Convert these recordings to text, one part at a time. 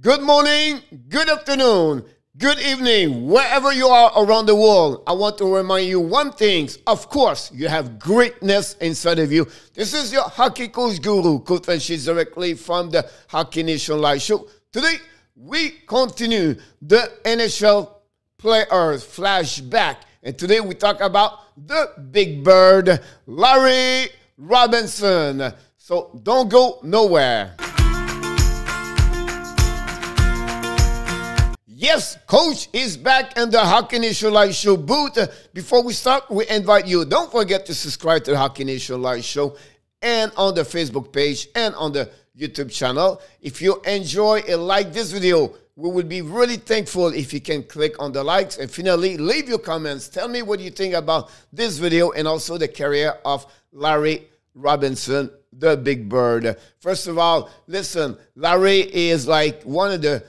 Good morning, good afternoon, good evening, wherever you are around the world. I want to remind you one thing. Of course, you have greatness inside of you. This is your hockey coach guru, Coach she's directly from the Hockey Nation Live Show. Today, we continue the NHL players flashback. And today we talk about the big bird, Larry Robinson. So don't go nowhere. Yes, coach is back and the Hockey Nation Live Show booth. Before we start, we invite you, don't forget to subscribe to the Hockey Nation Live Show and on the Facebook page and on the YouTube channel. If you enjoy and like this video, we will be really thankful if you can click on the likes. And finally, leave your comments. Tell me what you think about this video and also the career of Larry Robinson, the big bird. First of all, listen, Larry is like one of the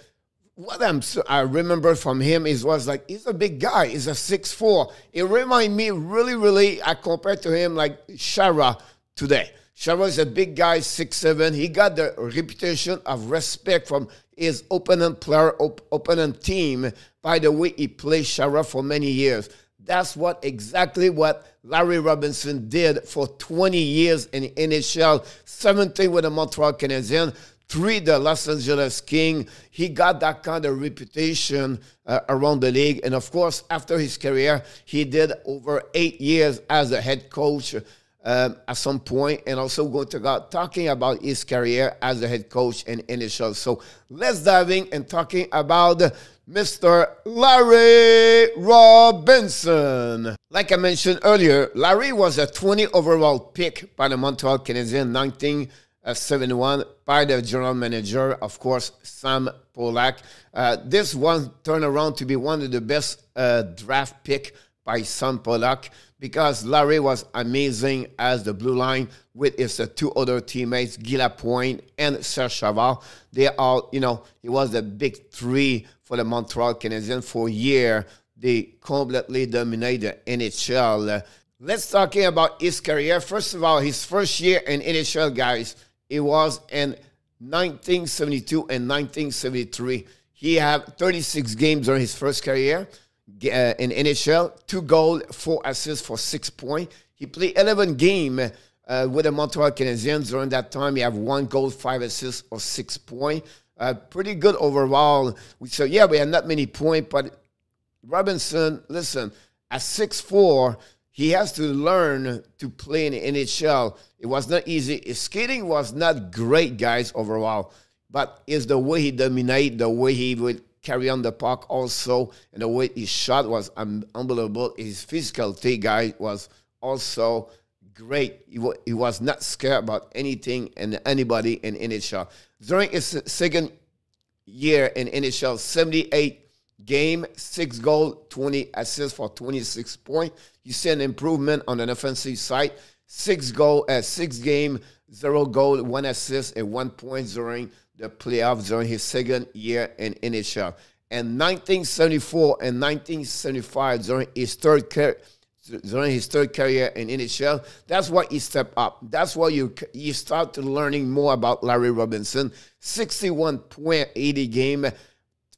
what I'm so, I remember from him is was like he's a big guy. He's a six four. It remind me really, really. I compare to him like Shara today. Shara is a big guy, six seven. He got the reputation of respect from his opponent player, op- opponent team by the way he played Shara for many years. That's what exactly what Larry Robinson did for 20 years in the NHL, 17 with the Montreal Canadiens three the Los Angeles King. He got that kind of reputation uh, around the league. And of course, after his career, he did over eight years as a head coach um, at some point, and also going to go talking about his career as a head coach in NHL. So let's diving and talking about Mr. Larry Robinson. Like I mentioned earlier, Larry was a 20 overall pick by the Montreal Canadiens 19- 71 by the general manager, of course, Sam Polak. Uh, this one turned around to be one of the best uh, draft pick by Sam Polak because Larry was amazing as the blue line with his uh, two other teammates, Gila Point and Serge Chaval. They all, you know, he was the big three for the Montreal Canadiens for a year. They completely dominated the NHL. Let's talk about his career. First of all, his first year in NHL, guys, it was in 1972 and 1973. He had 36 games during his first career uh, in NHL, two goals, four assists for six points. He played 11 games uh, with the Montreal Canadiens during that time. He had one goal, five assists, or six points. Uh, pretty good overall. We said, yeah, we had not many points, but Robinson, listen, at six four he has to learn to play in the NHL. It was not easy. His skating was not great, guys, overall. But it's the way he dominated, the way he would carry on the puck also, and the way his shot was unbelievable. His physicality, guy, was also great. He, he was not scared about anything and anybody in NHL. During his second year in NHL, 78 game, six goal, 20 assists for 26 points. You see an improvement on an offensive side. Six goal, uh, six game, zero goal, one assist, and one point during the playoffs during his second year in NHL. And 1974 and 1975 during his third career during his third career in NHL. That's why he stepped up. That's why you you start learning more about Larry Robinson. 61.80 game,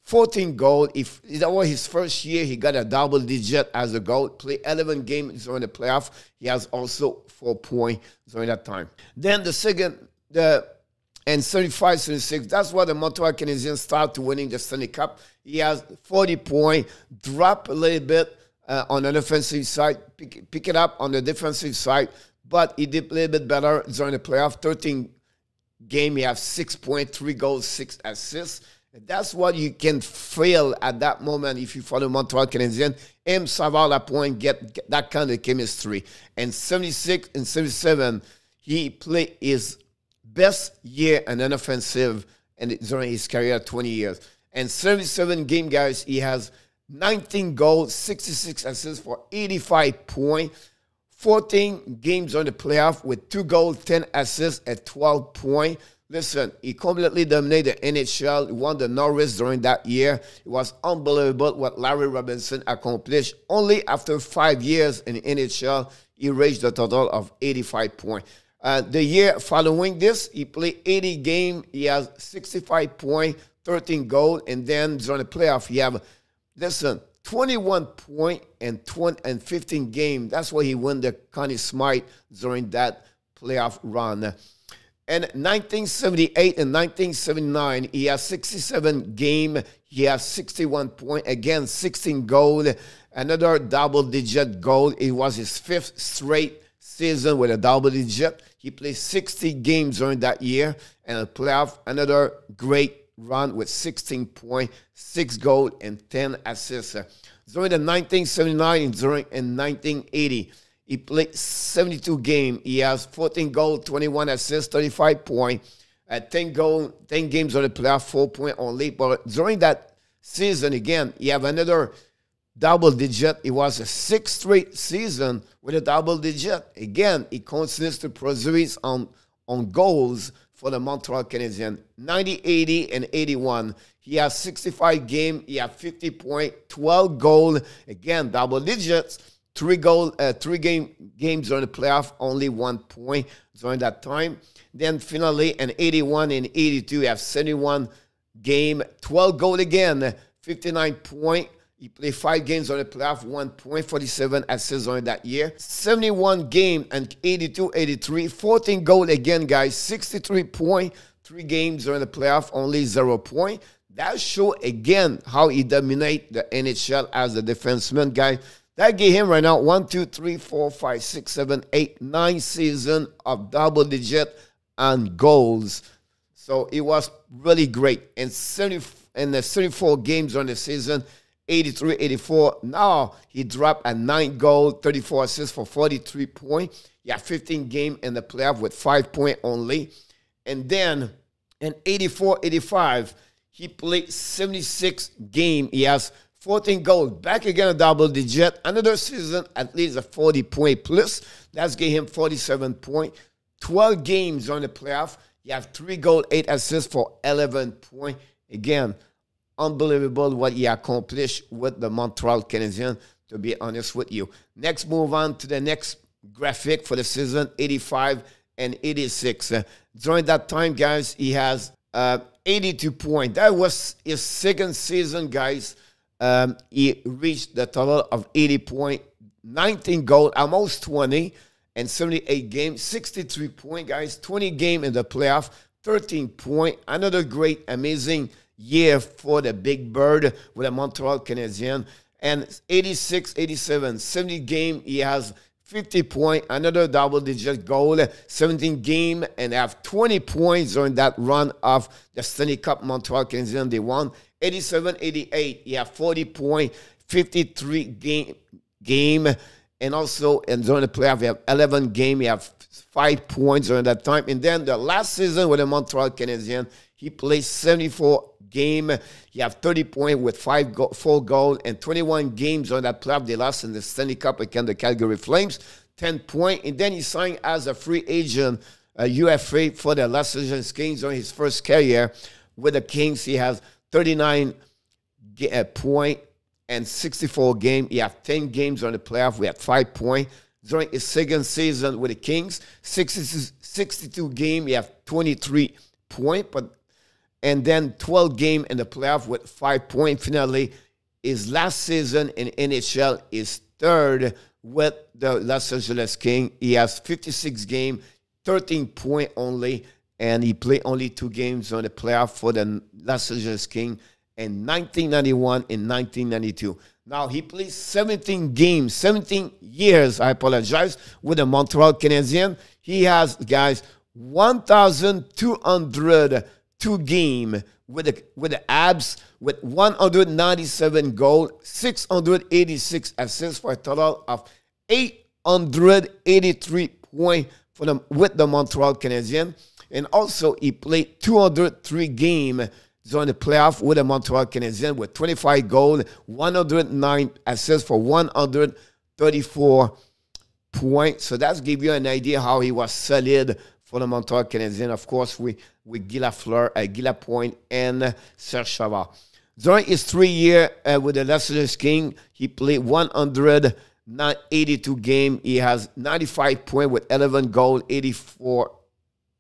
14 goal. If that was his first year, he got a double digit as a goal. Play 11 games during the playoff. He has also four points during that time. Then the second, the and 35, 36. That's why the Montreal Canadiens start winning the Stanley Cup. He has 40 point, drop a little bit uh, on the offensive side, pick, pick it up on the defensive side, but he did a little bit better during the playoff. 13 game, he has 6.3 goals, 6 assists. That's what you can feel at that moment if you follow Montreal Canadiens. Him, Savard, Lapointe get, get that kind of chemistry. And 76 and 77, he played his best year in an offensive and during his career, 20 years. And 77 game, guys, he has 19 goals, 66 assists for 85 points. 14 games on the playoff with two goals, 10 assists, at 12 points. Listen, he completely dominated the NHL, he won the Norris during that year. It was unbelievable what Larry Robinson accomplished. Only after five years in the NHL, he reached a total of 85 points. Uh, the year following this, he played 80 games. He has 65 points, 13 goals, and then during the playoff, he have, listen, 21 point and 20 and 15 games. That's why he won the Connie Smythe during that playoff run. And 1978 and 1979, he has 67 game. He has 61 point. Again, 16 goal. Another double-digit goal. It was his fifth straight season with a double-digit. He played 60 games during that year and a playoff. Another great run with 16 point, six goal, and 10 assists. During the 1979 and during and 1980. He played 72 games. He has 14 goals, 21 assists, 35 points, At uh, 10 goals, 10 games on the playoff, four points only. But during that season, again, he have another double digit. It was a sixth straight season with a double digit. Again, he continues to produce on on goals for the Montreal Canadiens. 90, 80, and 81. He has 65 games. He has 50 point, 12 goals. Again, double digits three goal, uh, three game games during the playoff, only one point during that time. Then finally, in 81 and 82, you have 71 game, 12 goal again, 59 point. He played five games on the playoff, 1.47 assists on that year. 71 game and 82, 83, 14 goal again, guys, 63 point, three games during the playoff, only zero point. That show again how he dominate the NHL as a defenseman, guy. That gave him right now one, two, three, four, five, six, seven, eight, nine season of double digit and goals. So it was really great. And 70, and the 74 games on the season, 83, 84. Now he dropped a nine goal, 34 assists for 43 points. Yeah, 15 game in the playoff with five point only. And then in 84, 85, he played 76 game. He has 14 goals, back again a double digit. Another season, at least a 40 point plus. That's give him 47 12 games on the playoff. You have three goals, eight assists for 11 point. Again, unbelievable what he accomplished with the Montreal Canadiens, to be honest with you. Next, move on to the next graphic for the season 85 and 86. during that time, guys, he has uh, 82 point. That was his second season, guys. Um, he reached the total of 80 points, 19 goals, almost 20, and 78 games, 63 point guys, 20 game in the playoff, 13 point. Another great, amazing year for the Big Bird with the Montreal Canadiens. And 86, 87, 70 game, he has 50 point, another double digit goal, 17 game, and have 20 points during that run of the Stanley Cup Montreal Canadiens. They won 87 88. He had 40 point, 53 game, game and also and during the playoff, he have 11 game. He have five points during that time. And then the last season with the Montreal Canadiens, he played 74 game. You have 30 points with five go- full goal and 21 games on that playoff. They lost in the Stanley Cup against the Calgary Flames, 10 point, And then he signed as a free agent, uh, a UFA for the Los Angeles Kings on his first career. With the Kings, he has 39 uh, and 64 game. He have 10 games on the playoff. We had five point during his second season with the Kings. 62, 62 game, he have 23 point, but and then 12 game in the playoff with five point finale. His last season in NHL is third with the Los Angeles King. He has 56 game, 13 point only, and he played only two games on the playoff for the Los Angeles King in 1991 and 1992. Now he plays 17 games, 17 years, I apologize, with the Montreal Canadiens. He has, guys, 1,200 two game with the, with the abs with 197 goal, 686 assists for a total of 883 points for them with the Montreal Canadiens. And also he played 203 game during the playoff with the Montreal Canadiens with 25 goal, 109 assists for 134 points. So that's give you an idea how he was solid for the Montreal Canadiens. Of course, we with Gila, Fleur, at Gila Point and Serge Favard. During his three year uh, with the Los Angeles King, he played 182 games. He has 95 points with 11 goals, 84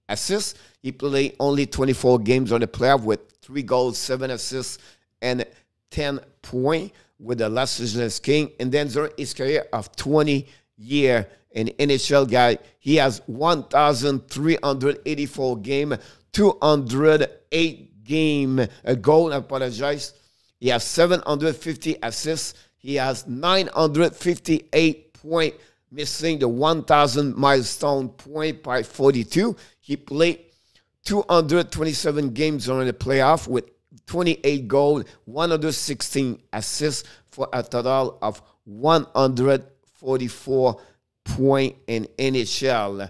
assists. He played only 24 games on the playoff with three goals, seven assists, and 10 points with the Los Angeles King. And then during his career of 20 year an NHL guy, he has 1,384 game, 208 game goal. I apologize. He has 750 assists. He has 958 point, missing the 1,000 milestone point by 42. He played 227 games during the playoff with 28 goals, 116 assists for a total of 144 point in NHL.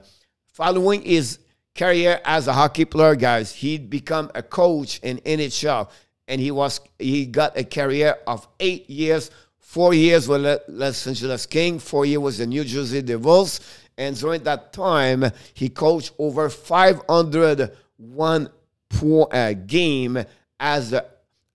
Following is career as a hockey player, guys. He would become a coach in NHL, and he was he got a career of eight years. Four years with Los Angeles King, four years with the New Jersey Devils, and during that time, he coached over 501 po- uh, game as a,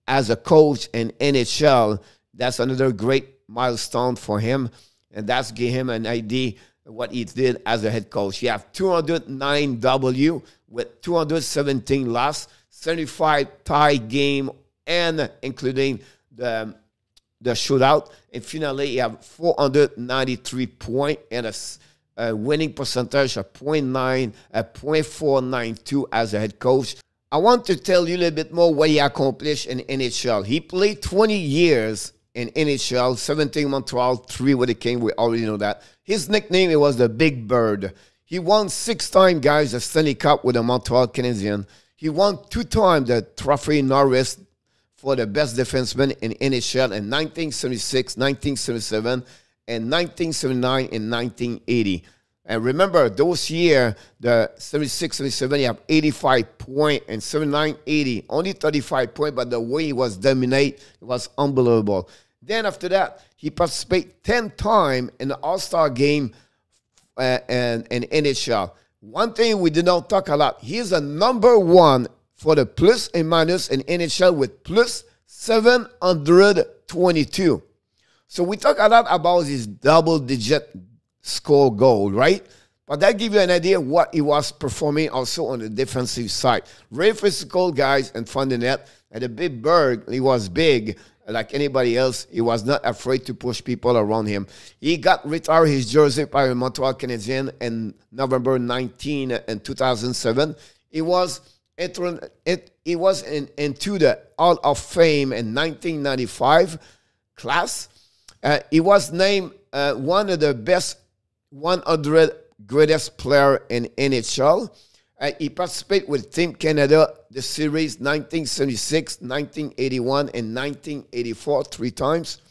as a coach in NHL. That's another great milestone for him, and that's give him an idea what he did as a head coach. He have 209 W with 217 loss, 75 tie game, and including the the shootout. And finally, he have 493 point and a, a winning percentage of 0.9, a 0.492 as a head coach. I want to tell you a little bit more what he accomplished in NHL. He played 20 years in NHL, 17 Montreal, 3 with the King. We already know that. His nickname it was the Big Bird. He won six times, guys, the Stanley Cup with the Montreal Canadiens. He won two times the Trophy Norris for the best defenseman in NHL in 1976, 1977, and 1979 and 1980. And remember, those year, the 76, 77, he have 85 point and 79, 80, only 35 point, but the way he was dominate, it was unbelievable. Then after that, he participated 10 times in the All-Star game uh, and, in NHL. One thing we did not talk a lot, he is a number one for the plus and minus in NHL with plus 722. So we talk a lot about his double-digit score goal, right? But that gives you an idea what he was performing also on the defensive side. Very physical guys and fun in net. And the big bird. he was big like anybody else. He was not afraid to push people around him. He got retired his jersey by Montreal Canadiens in November 19 in 2007. He was entering, it, he was in, into the Hall of Fame in 1995 class. Uh, he was named uh, one of the best 100 greatest player in NHL. Uh, he participated with Team Canada, the series 1976, 1981, and 1984 three times.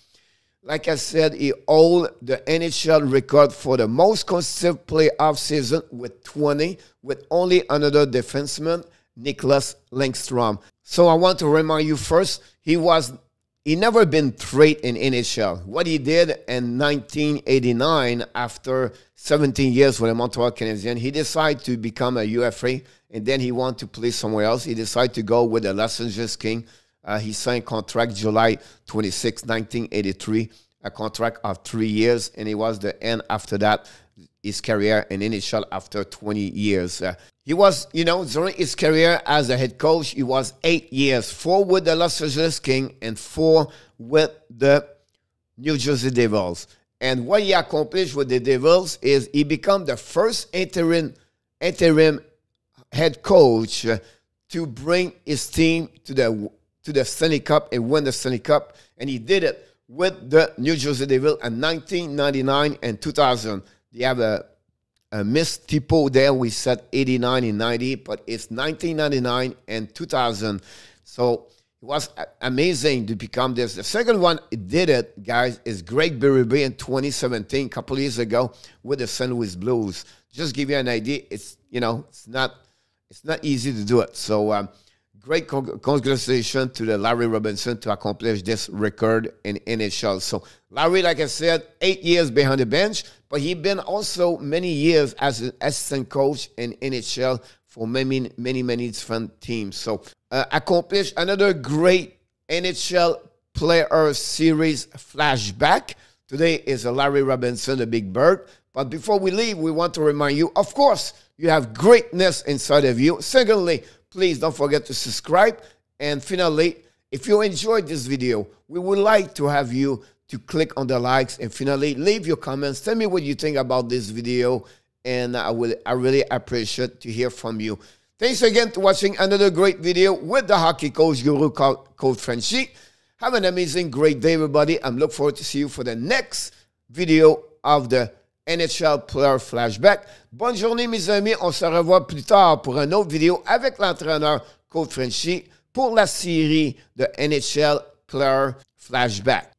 Like I said, he held the NHL record for the most consecutive playoff season with 20, with only another defenseman, Nicholas Langstrom. So I want to remind you first, he was he never been great in NHL. What he did in 1989, after 17 years with the Montreal Canadiens, he decided to become a UFA, and then he wanted to play somewhere else. He decided to go with the Los Angeles King. Uh, he signed contract July 26, 1983, a contract of three years, and it was the end after that his career and NHL after 20 years. Uh, he was, you know, during his career as a head coach, he was eight years, four with the Los Angeles Kings and four with the New Jersey Devils. And what he accomplished with the Devils is he became the first interim interim head coach uh, to bring his team to the to the Stanley Cup and win the Stanley Cup, and he did it with the New Jersey Devils in 1999 and 2000. They have a, a missed there. We said 89 and 90, but it's 1999 and 2000. So it was amazing to become this. The second one it did it, guys, is Greg Berube in 2017, a couple years ago, with the St. Louis Blues. Just give you an idea, it's you know, it's not it's not easy to do it. So um, great con congratulations to the Larry Robinson to accomplish this record in NHL. So Larry, like I said, eight years behind the bench, but he been also many years as an assistant coach in NHL for many, many, many different teams. So uh, accomplished another great NHL player series flashback. Today is Larry Robinson, the Big Bird. But before we leave, we want to remind you, of course, you have greatness inside of you. Secondly, Please don't forget to subscribe. And finally, if you enjoyed this video, we would like to have you to click on the likes and finally leave your comments. Tell me what you think about this video and I will I really appreciate to hear from you. Thanks again for watching another great video with the hockey coach guru Coach Frenchie. Have an amazing great day everybody. I'm look forward to see you for the next video of the NHL Player Flashback. Bonne journée, mes amis. On se revoit plus tard pour une autre vidéo avec l'entraîneur Coach Frenchy pour la série de NHL Player Flashback.